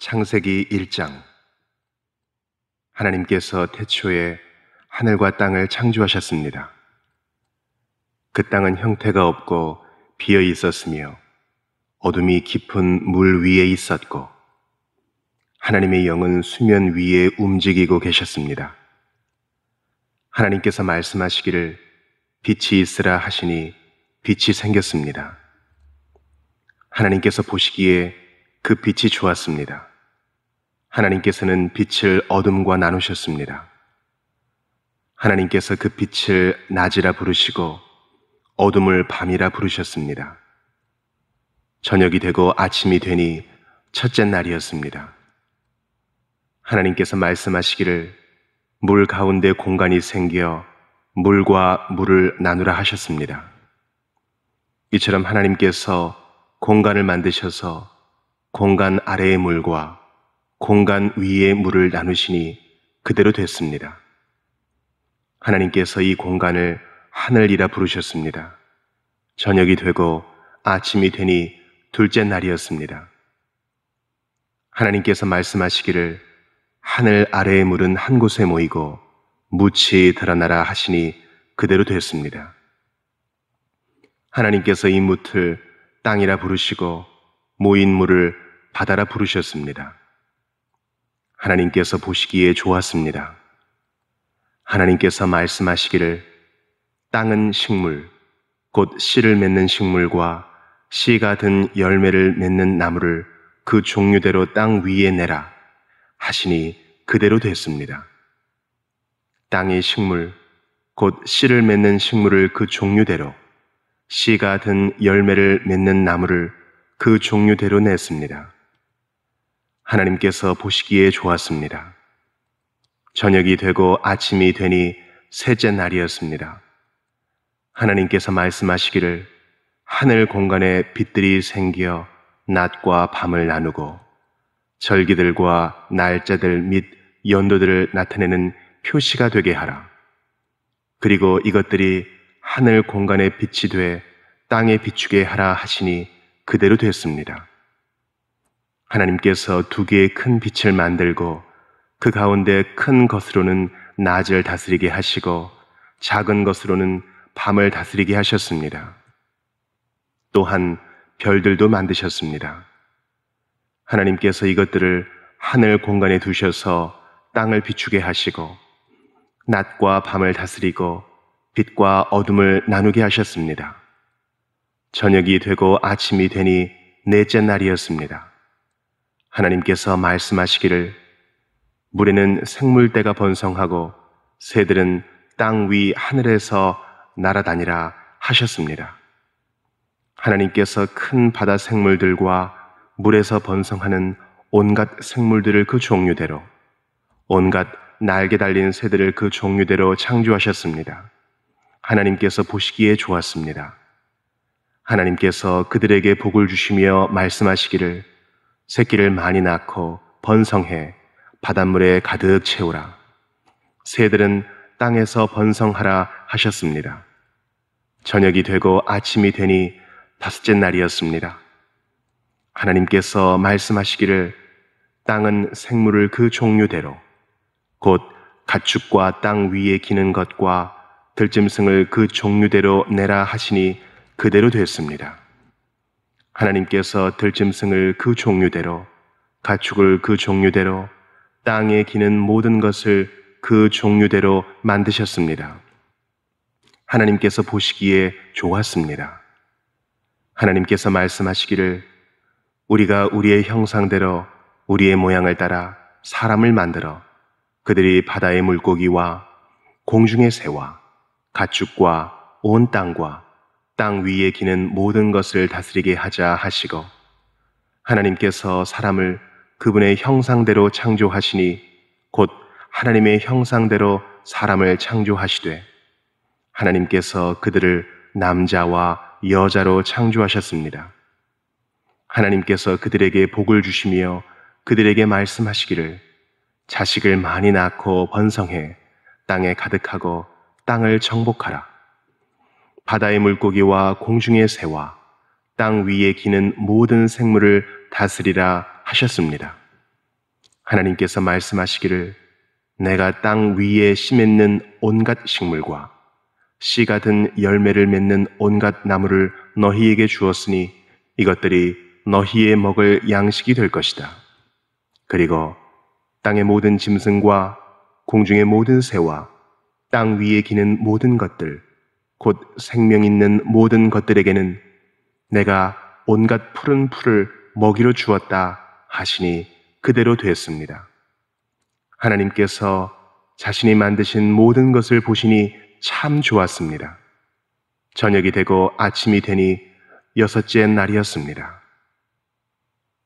창세기 1장 하나님께서 태초에 하늘과 땅을 창조하셨습니다. 그 땅은 형태가 없고 비어 있었으며 어둠이 깊은 물 위에 있었고 하나님의 영은 수면 위에 움직이고 계셨습니다. 하나님께서 말씀하시기를 빛이 있으라 하시니 빛이 생겼습니다. 하나님께서 보시기에 그 빛이 좋았습니다. 하나님께서는 빛을 어둠과 나누셨습니다. 하나님께서 그 빛을 낮이라 부르시고 어둠을 밤이라 부르셨습니다. 저녁이 되고 아침이 되니 첫째 날이었습니다. 하나님께서 말씀하시기를 물 가운데 공간이 생겨 물과 물을 나누라 하셨습니다. 이처럼 하나님께서 공간을 만드셔서 공간 아래의 물과 공간 위의 물을 나누시니 그대로 됐습니다. 하나님께서 이 공간을 하늘이라 부르셨습니다. 저녁이 되고 아침이 되니 둘째 날이었습니다. 하나님께서 말씀하시기를 하늘 아래의 물은 한 곳에 모이고 무치 드러나라 하시니 그대로 됐습니다. 하나님께서 이 무틀 땅이라 부르시고 모인 물을 바다라 부르셨습니다. 하나님께서 보시기에 좋았습니다. 하나님께서 말씀하시기를 땅은 식물, 곧 씨를 맺는 식물과 씨가든 열매를 맺는 나무를 그 종류대로 땅 위에 내라 하시니 그대로 됐습니다. 땅의 식물, 곧 씨를 맺는 식물을 그 종류대로 씨가든 열매를 맺는 나무를 그 종류대로 냈습니다. 하나님께서 보시기에 좋았습니다. 저녁이 되고 아침이 되니 셋째 날이었습니다. 하나님께서 말씀하시기를 하늘 공간에 빛들이 생겨 낮과 밤을 나누고 절기들과 날짜들 및 연도들을 나타내는 표시가 되게 하라. 그리고 이것들이 하늘 공간에 빛이 돼 땅에 비추게 하라 하시니 그대로 됐습니다. 하나님께서 두 개의 큰 빛을 만들고 그 가운데 큰 것으로는 낮을 다스리게 하시고 작은 것으로는 밤을 다스리게 하셨습니다. 또한 별들도 만드셨습니다. 하나님께서 이것들을 하늘 공간에 두셔서 땅을 비추게 하시고 낮과 밤을 다스리고 빛과 어둠을 나누게 하셨습니다. 저녁이 되고 아침이 되니 넷째 날이었습니다. 하나님께서 말씀하시기를 물에는 생물대가 번성하고 새들은 땅 위 하늘에서 날아다니라 하셨습니다. 하나님께서 큰 바다 생물들과 물에서 번성하는 온갖 생물들을 그 종류대로 온갖 날개 달린 새들을 그 종류대로 창조하셨습니다. 하나님께서 보시기에 좋았습니다. 하나님께서 그들에게 복을 주시며 말씀하시기를 새끼를 많이 낳고 번성해 바닷물에 가득 채우라. 새들은 땅에서 번성하라 하셨습니다. 저녁이 되고 아침이 되니 다섯째 날이었습니다. 하나님께서 말씀하시기를 땅은 생물을 그 종류대로 곧 가축과 땅 위에 기는 것과 들짐승을 그 종류대로 내라 하시니 그대로 됐습니다. 하나님께서 들짐승을 그 종류대로, 가축을 그 종류대로, 땅에 기는 모든 것을 그 종류대로 만드셨습니다. 하나님께서 보시기에 좋았습니다. 하나님께서 말씀하시기를 우리가 우리의 형상대로 우리의 모양을 따라 사람을 만들어 그들이 바다의 물고기와 공중의 새와 가축과 온 땅과 땅 위에 기는 모든 것을 다스리게 하자 하시고 하나님께서 사람을 그분의 형상대로 창조하시니 곧 하나님의 형상대로 사람을 창조하시되 하나님께서 그들을 남자와 여자로 창조하셨습니다. 하나님께서 그들에게 복을 주시며 그들에게 말씀하시기를 자식을 많이 낳고 번성해 땅에 가득하고 땅을 정복하라. 바다의 물고기와 공중의 새와 땅 위에 기는 모든 생물을 다스리라 하셨습니다. 하나님께서 말씀하시기를 내가 땅 위에 심했는 온갖 식물과 씨 같은 열매를 맺는 온갖 나무를 너희에게 주었으니 이것들이 너희의 먹을 양식이 될 것이다. 그리고 땅의 모든 짐승과 공중의 모든 새와 땅 위에 기는 모든 것들, 곧 생명 있는 모든 것들에게는 내가 온갖 푸른 풀을 먹이로 주었다 하시니 그대로 되었습니다. 하나님께서 자신이 만드신 모든 것을 보시니 참 좋았습니다. 저녁이 되고 아침이 되니 여섯째 날이었습니다.